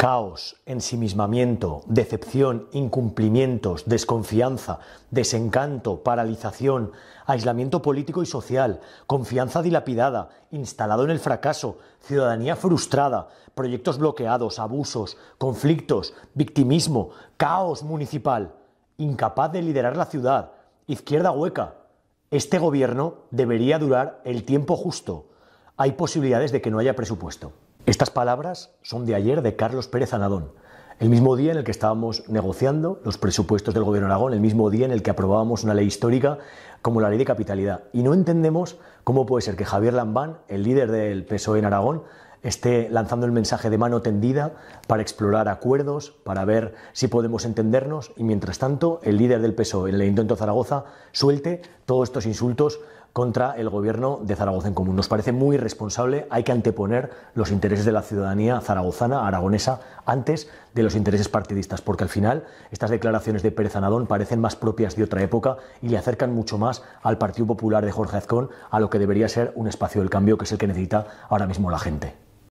Caos, ensimismamiento, decepción, incumplimientos, desconfianza, desencanto, paralización, aislamiento político y social, confianza dilapidada, instalado en el fracaso, ciudadanía frustrada, proyectos bloqueados, abusos, conflictos, victimismo, caos municipal, incapaz de liderar la ciudad, izquierda hueca. Este gobierno debería durar el tiempo justo. Hay posibilidades de que no haya presupuesto. Estas palabras son de ayer de Carlos Pérez Anadón, el mismo día en el que estábamos negociando los presupuestos del Gobierno de Aragón, el mismo día en el que aprobábamos una ley histórica como la ley de capitalidad. Y no entendemos cómo puede ser que Javier Lambán, el líder del PSOE en Aragón, esté lanzando el mensaje de mano tendida para explorar acuerdos, para ver si podemos entendernos y mientras tanto el líder del PSOE en el intento Zaragoza suelte todos estos insultos contra el gobierno de Zaragoza en Común. Nos parece muy irresponsable, hay que anteponer los intereses de la ciudadanía zaragozana, aragonesa, antes de los intereses partidistas, porque al final estas declaraciones de Pérez Anadón parecen más propias de otra época y le acercan mucho más al Partido Popular de Jorge Azcón a lo que debería ser un espacio del cambio que es el que necesita ahora mismo la gente.